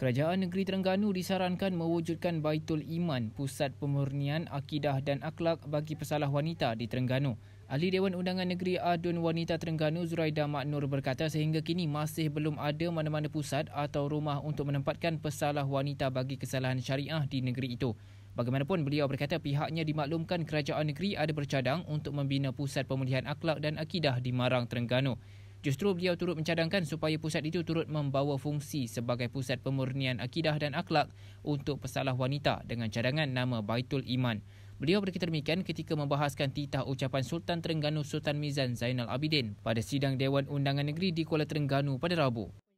Kerajaan Negeri Terengganu disarankan mewujudkan Baitul Iman, pusat pemurnian akidah dan akhlak bagi pesalah wanita di Terengganu. Ahli Dewan Undangan Negeri Adun Wanita Terengganu Zuraida Nur berkata sehingga kini masih belum ada mana-mana pusat atau rumah untuk menempatkan pesalah wanita bagi kesalahan syariah di negeri itu. Bagaimanapun beliau berkata pihaknya dimaklumkan kerajaan negeri ada bercadang untuk membina pusat pemulihan akhlak dan akidah di Marang Terengganu. Justru beliau turut mencadangkan supaya pusat itu turut membawa fungsi sebagai pusat pemurnian akidah dan akhlak untuk pesalah wanita dengan cadangan nama Baitul Iman. Beliau berkata demikian ketika membahaskan titah ucapan Sultan Terengganu Sultan Mizan Zainal Abidin pada sidang Dewan Undangan Negeri di Kuala Terengganu pada Rabu.